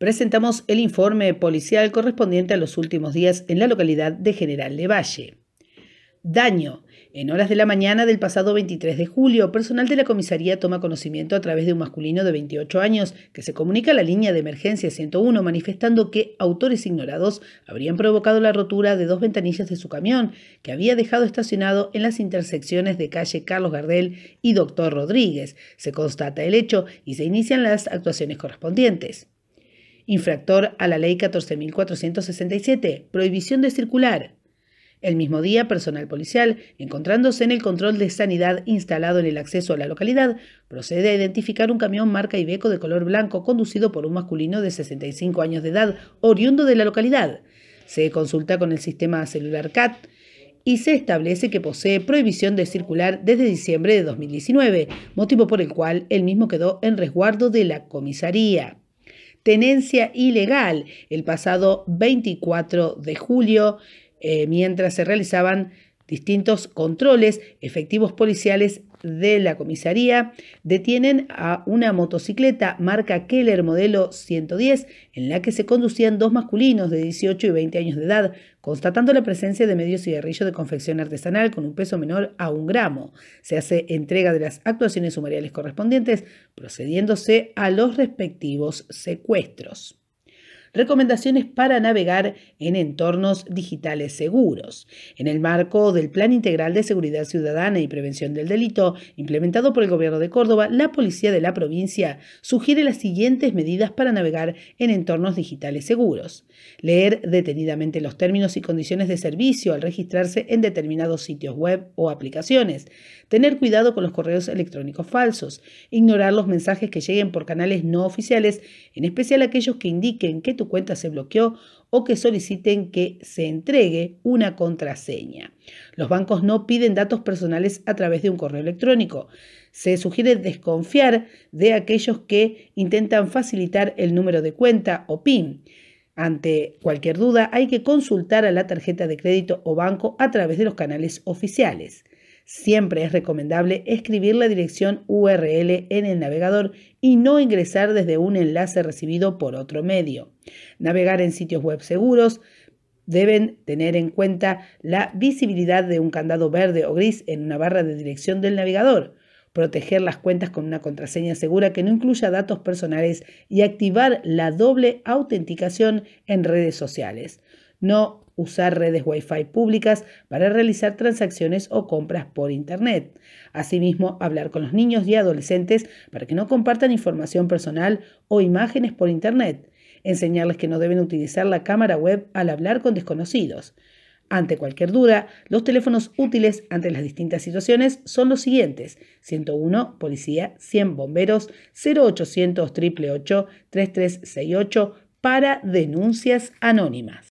presentamos el informe policial correspondiente a los últimos días en la localidad de General Levalle. Daño. En horas de la mañana del pasado 23 de julio, personal de la comisaría toma conocimiento a través de un masculino de 28 años que se comunica a la línea de emergencia 101 manifestando que autores ignorados habrían provocado la rotura de dos ventanillas de su camión que había dejado estacionado en las intersecciones de calle Carlos Gardel y Doctor Rodríguez. Se constata el hecho y se inician las actuaciones correspondientes infractor a la Ley 14.467, prohibición de circular. El mismo día, personal policial, encontrándose en el control de sanidad instalado en el acceso a la localidad, procede a identificar un camión marca Ibeco de color blanco conducido por un masculino de 65 años de edad, oriundo de la localidad. Se consulta con el sistema celular CAT y se establece que posee prohibición de circular desde diciembre de 2019, motivo por el cual el mismo quedó en resguardo de la comisaría tenencia ilegal el pasado 24 de julio, eh, mientras se realizaban Distintos controles, efectivos policiales de la comisaría detienen a una motocicleta marca Keller modelo 110 en la que se conducían dos masculinos de 18 y 20 años de edad, constatando la presencia de medio cigarrillo de confección artesanal con un peso menor a un gramo. Se hace entrega de las actuaciones sumariales correspondientes, procediéndose a los respectivos secuestros recomendaciones para navegar en entornos digitales seguros. En el marco del Plan Integral de Seguridad Ciudadana y Prevención del Delito, implementado por el Gobierno de Córdoba, la Policía de la provincia sugiere las siguientes medidas para navegar en entornos digitales seguros. Leer detenidamente los términos y condiciones de servicio al registrarse en determinados sitios web o aplicaciones. Tener cuidado con los correos electrónicos falsos. Ignorar los mensajes que lleguen por canales no oficiales, en especial aquellos que indiquen que tu cuenta se bloqueó o que soliciten que se entregue una contraseña. Los bancos no piden datos personales a través de un correo electrónico. Se sugiere desconfiar de aquellos que intentan facilitar el número de cuenta o PIN. Ante cualquier duda hay que consultar a la tarjeta de crédito o banco a través de los canales oficiales. Siempre es recomendable escribir la dirección URL en el navegador y no ingresar desde un enlace recibido por otro medio. Navegar en sitios web seguros, deben tener en cuenta la visibilidad de un candado verde o gris en una barra de dirección del navegador proteger las cuentas con una contraseña segura que no incluya datos personales y activar la doble autenticación en redes sociales. No usar redes Wi-Fi públicas para realizar transacciones o compras por Internet. Asimismo, hablar con los niños y adolescentes para que no compartan información personal o imágenes por Internet. Enseñarles que no deben utilizar la cámara web al hablar con desconocidos. Ante cualquier duda, los teléfonos útiles ante las distintas situaciones son los siguientes: 101 Policía, 100 Bomberos, 0800 888 3368 para denuncias anónimas.